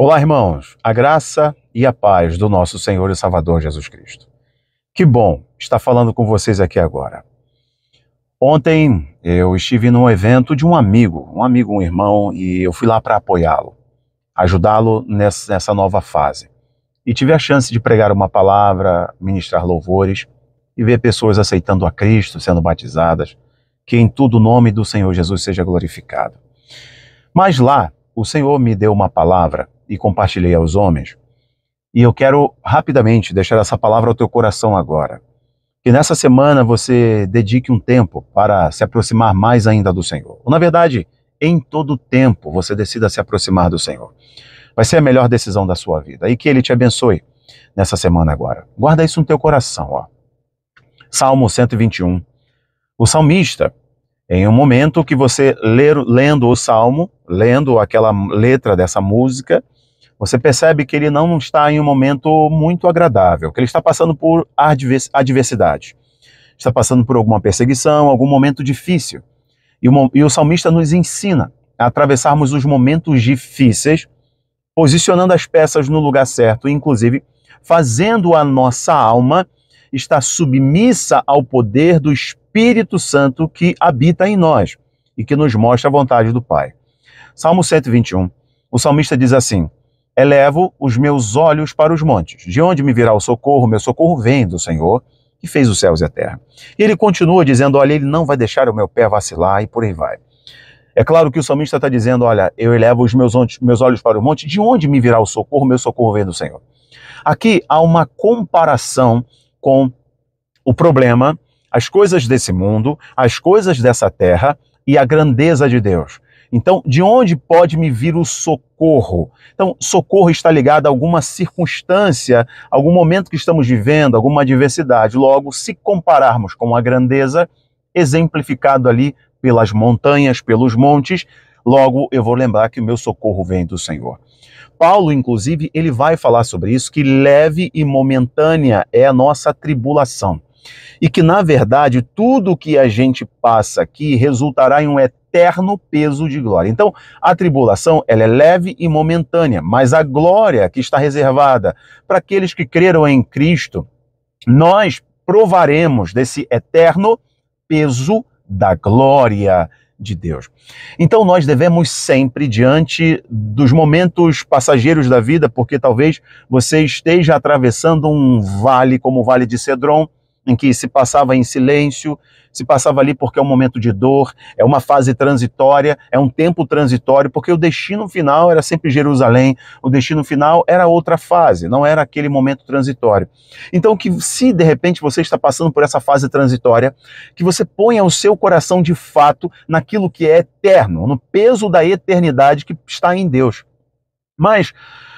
Olá, irmãos, a graça e a paz do nosso Senhor e Salvador Jesus Cristo. Que bom estar falando com vocês aqui agora. Ontem eu estive num evento de um amigo, um amigo, um irmão, e eu fui lá para apoiá-lo, ajudá-lo nessa nova fase. E tive a chance de pregar uma palavra, ministrar louvores e ver pessoas aceitando a Cristo, sendo batizadas, que em tudo o nome do Senhor Jesus seja glorificado. Mas lá o Senhor me deu uma palavra e compartilhei aos homens, e eu quero rapidamente deixar essa palavra ao teu coração agora. Que nessa semana você dedique um tempo para se aproximar mais ainda do Senhor. Ou, na verdade, em todo tempo você decida se aproximar do Senhor. Vai ser a melhor decisão da sua vida. E que Ele te abençoe nessa semana agora. Guarda isso no teu coração. Ó. Salmo 121. O salmista em um momento que você ler, lendo o salmo, lendo aquela letra dessa música, você percebe que ele não está em um momento muito agradável, que ele está passando por adversidade, está passando por alguma perseguição, algum momento difícil. E o, e o salmista nos ensina a atravessarmos os momentos difíceis, posicionando as peças no lugar certo, inclusive fazendo a nossa alma estar submissa ao poder do Espírito Espírito Santo que habita em nós e que nos mostra a vontade do Pai. Salmo 121. O salmista diz assim: Elevo os meus olhos para os montes. De onde me virá o socorro? Meu socorro vem do Senhor, que fez os céus e a terra. E ele continua dizendo: Olha, ele não vai deixar o meu pé vacilar e por aí vai. É claro que o salmista está dizendo: Olha, eu elevo os meus, meus olhos para o monte, de onde me virá o socorro? Meu socorro vem do Senhor. Aqui há uma comparação com o problema as coisas desse mundo, as coisas dessa terra e a grandeza de Deus. Então, de onde pode me vir o socorro? Então, socorro está ligado a alguma circunstância, algum momento que estamos vivendo, alguma adversidade. Logo, se compararmos com a grandeza, exemplificado ali pelas montanhas, pelos montes, logo eu vou lembrar que o meu socorro vem do Senhor. Paulo, inclusive, ele vai falar sobre isso, que leve e momentânea é a nossa tribulação. E que, na verdade, tudo que a gente passa aqui resultará em um eterno peso de glória. Então, a tribulação ela é leve e momentânea, mas a glória que está reservada para aqueles que creram em Cristo, nós provaremos desse eterno peso da glória de Deus. Então nós devemos sempre diante dos momentos passageiros da vida, porque talvez você esteja atravessando um vale como o vale de Cedron, em que se passava em silêncio, se passava ali porque é um momento de dor, é uma fase transitória, é um tempo transitório, porque o destino final era sempre Jerusalém, o destino final era outra fase, não era aquele momento transitório. Então, que se de repente você está passando por essa fase transitória, que você ponha o seu coração de fato naquilo que é eterno, no peso da eternidade que está em Deus. Mas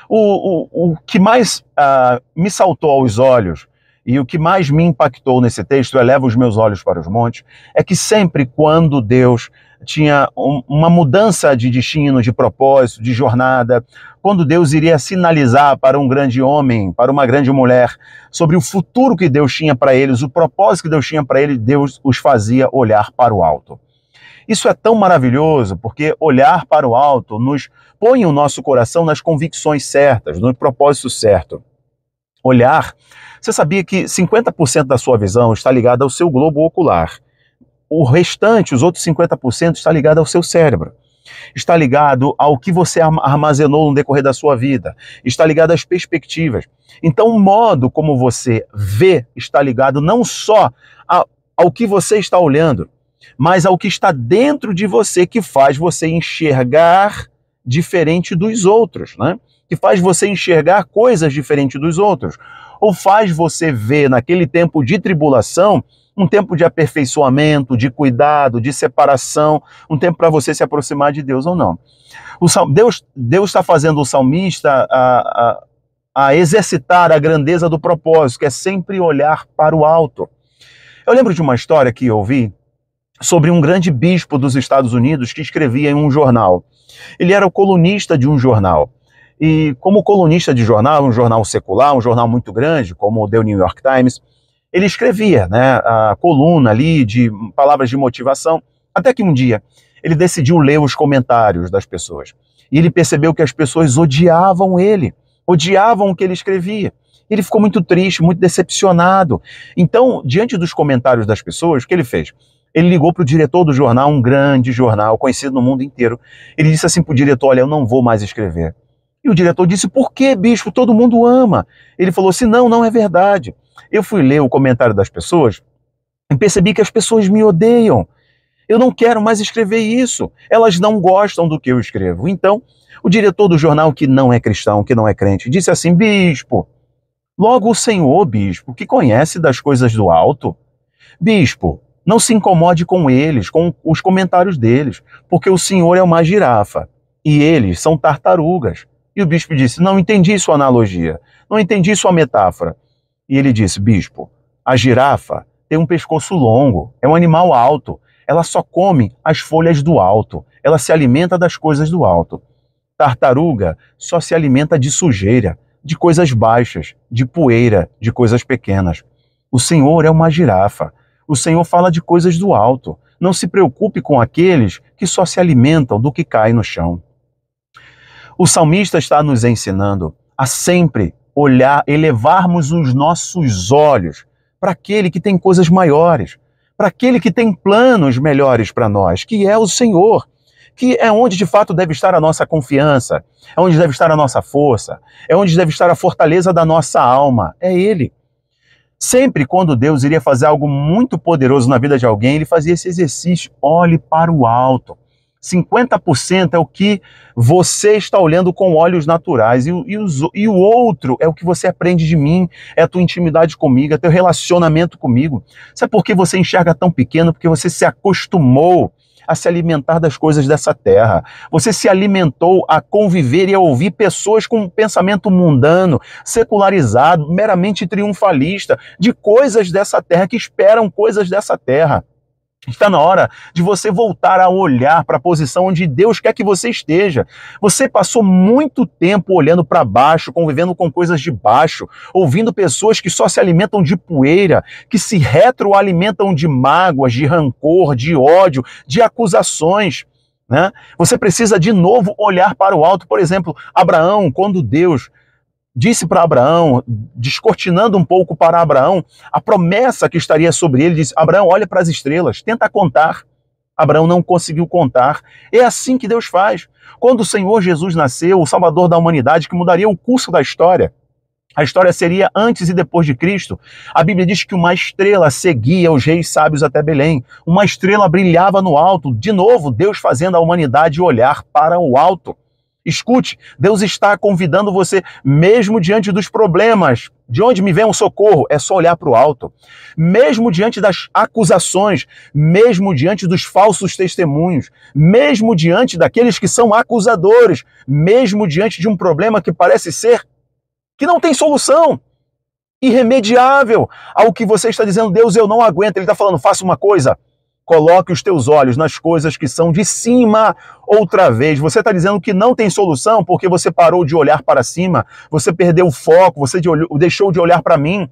o, o, o que mais ah, me saltou aos olhos e o que mais me impactou nesse texto, eleva os meus olhos para os montes, é que sempre quando Deus tinha um, uma mudança de destino, de propósito, de jornada, quando Deus iria sinalizar para um grande homem, para uma grande mulher, sobre o futuro que Deus tinha para eles, o propósito que Deus tinha para eles, Deus os fazia olhar para o alto. Isso é tão maravilhoso, porque olhar para o alto nos põe o nosso coração nas convicções certas, no propósito certo olhar, você sabia que 50% da sua visão está ligada ao seu globo ocular. O restante, os outros 50%, está ligado ao seu cérebro. Está ligado ao que você armazenou no decorrer da sua vida. Está ligado às perspectivas. Então, o modo como você vê está ligado não só a, ao que você está olhando, mas ao que está dentro de você que faz você enxergar diferente dos outros, né? que faz você enxergar coisas diferentes dos outros, ou faz você ver naquele tempo de tribulação um tempo de aperfeiçoamento, de cuidado, de separação, um tempo para você se aproximar de Deus ou não. Sal, Deus está fazendo o salmista a, a, a exercitar a grandeza do propósito, que é sempre olhar para o alto. Eu lembro de uma história que eu ouvi sobre um grande bispo dos Estados Unidos que escrevia em um jornal. Ele era o colunista de um jornal. E como colunista de jornal, um jornal secular, um jornal muito grande, como o The New York Times, ele escrevia né, a coluna ali de palavras de motivação, até que um dia ele decidiu ler os comentários das pessoas. E ele percebeu que as pessoas odiavam ele, odiavam o que ele escrevia. Ele ficou muito triste, muito decepcionado. Então, diante dos comentários das pessoas, o que ele fez? Ele ligou para o diretor do jornal, um grande jornal, conhecido no mundo inteiro. Ele disse assim para o diretor: Olha, eu não vou mais escrever. E o diretor disse: Por que, bispo? Todo mundo ama. Ele falou assim: Não, não é verdade. Eu fui ler o comentário das pessoas e percebi que as pessoas me odeiam. Eu não quero mais escrever isso. Elas não gostam do que eu escrevo. Então, o diretor do jornal, que não é cristão, que não é crente, disse assim: Bispo, logo o senhor, bispo, que conhece das coisas do alto, bispo, não se incomode com eles, com os comentários deles, porque o senhor é uma girafa e eles são tartarugas. E o bispo disse: Não entendi sua analogia, não entendi sua metáfora. E ele disse: Bispo, a girafa tem um pescoço longo, é um animal alto, ela só come as folhas do alto, ela se alimenta das coisas do alto. Tartaruga só se alimenta de sujeira, de coisas baixas, de poeira, de coisas pequenas. O Senhor é uma girafa. O Senhor fala de coisas do alto. Não se preocupe com aqueles que só se alimentam do que cai no chão. O salmista está nos ensinando a sempre olhar, elevarmos os nossos olhos para aquele que tem coisas maiores, para aquele que tem planos melhores para nós, que é o Senhor, que é onde de fato deve estar a nossa confiança, é onde deve estar a nossa força, é onde deve estar a fortaleza da nossa alma, é Ele. Sempre quando Deus iria fazer algo muito poderoso na vida de alguém, ele fazia esse exercício: olhe para o alto. 50% é o que você está olhando com olhos naturais, e, e, os, e, o outro é o que você aprende de mim, é a tua intimidade comigo, é teu relacionamento comigo. Sabe por que você enxerga tão pequeno? Porque você se acostumou a se alimentar das coisas dessa terra. Você se alimentou a conviver e a ouvir pessoas com um pensamento mundano, secularizado, meramente triunfalista, de coisas dessa terra que esperam coisas dessa terra. Está na hora de você voltar a olhar para a posição onde Deus quer que você esteja. Você passou muito tempo olhando para baixo, convivendo com coisas de baixo, ouvindo pessoas que só se alimentam de poeira, que se retroalimentam de mágoas, de rancor, de ódio, de acusações. Né? Você precisa de novo olhar para o alto. Por exemplo, Abraão, quando Deus disse para Abraão, descortinando um pouco para Abraão, a promessa que estaria sobre ele, disse: Abraão, olha para as estrelas, tenta contar. Abraão não conseguiu contar. É assim que Deus faz. Quando o Senhor Jesus nasceu, o Salvador da humanidade, que mudaria o curso da história, a história seria antes e depois de Cristo. A Bíblia diz que uma estrela seguia os reis sábios até Belém. Uma estrela brilhava no alto. De novo, Deus fazendo a humanidade olhar para o alto. Escute, Deus está convidando você, mesmo diante dos problemas, de onde me vem um socorro? É só olhar para o alto. Mesmo diante das acusações, mesmo diante dos falsos testemunhos, mesmo diante daqueles que são acusadores, mesmo diante de um problema que parece ser que não tem solução, irremediável ao que você está dizendo, Deus, eu não aguento. Ele está falando, faça uma coisa, Coloque os teus olhos nas coisas que são de cima outra vez. Você está dizendo que não tem solução porque você parou de olhar para cima, você perdeu o foco, você deixou de olhar para mim.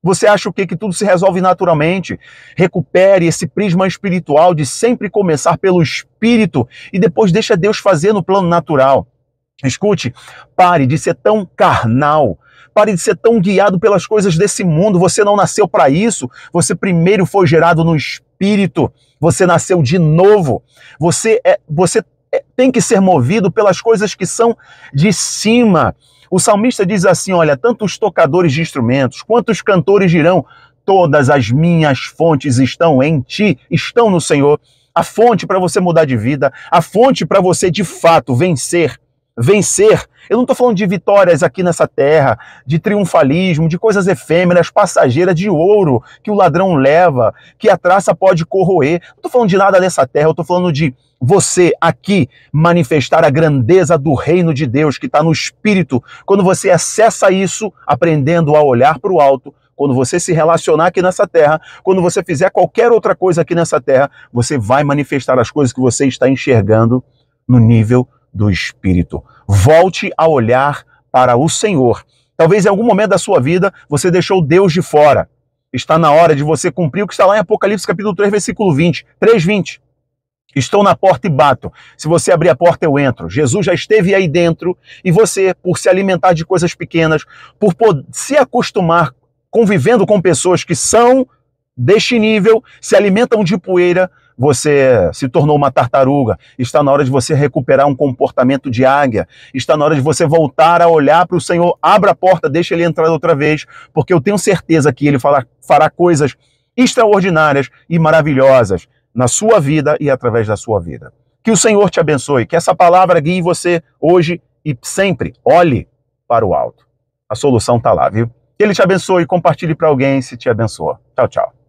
Você acha o quê? Que tudo se resolve naturalmente. Recupere esse prisma espiritual de sempre começar pelo espírito e depois deixa Deus fazer no plano natural. Escute, pare de ser tão carnal. Pare de ser tão guiado pelas coisas desse mundo. Você não nasceu para isso. Você primeiro foi gerado no espírito espírito, você nasceu de novo, você, é, você é, tem que ser movido pelas coisas que são de cima. O salmista diz assim: Olha, tanto os tocadores de instrumentos quanto os cantores dirão: Todas as minhas fontes estão em ti, estão no Senhor. A fonte para você mudar de vida, a fonte para você de fato vencer vencer. Eu não estou falando de vitórias aqui nessa terra, de triunfalismo, de coisas efêmeras, passageiras, de ouro que o ladrão leva, que a traça pode corroer. Não estou falando de nada dessa terra, eu estou falando de você aqui manifestar a grandeza do reino de Deus que está no espírito. Quando você acessa isso, aprendendo a olhar para o alto, quando você se relacionar aqui nessa terra, quando você fizer qualquer outra coisa aqui nessa terra, você vai manifestar as coisas que você está enxergando no nível do Espírito. Volte a olhar para o Senhor. Talvez em algum momento da sua vida você deixou Deus de fora. Está na hora de você cumprir o que está lá em Apocalipse capítulo 3, versículo 20. 3, 20. Estou na porta e bato. Se você abrir a porta, eu entro. Jesus já esteve aí dentro e você, por se alimentar de coisas pequenas, por se acostumar convivendo com pessoas que são deste nível, se alimentam de poeira, você se tornou uma tartaruga, está na hora de você recuperar um comportamento de águia, está na hora de você voltar a olhar para o Senhor, abra a porta, deixa ele entrar outra vez, porque eu tenho certeza que ele fará, fará coisas extraordinárias e maravilhosas na sua vida e através da sua vida. Que o Senhor te abençoe, que essa palavra guie você hoje e sempre. Olhe para o alto. A solução está lá, viu? Que ele te abençoe, compartilhe para alguém se te abençoa. Tchau, tchau.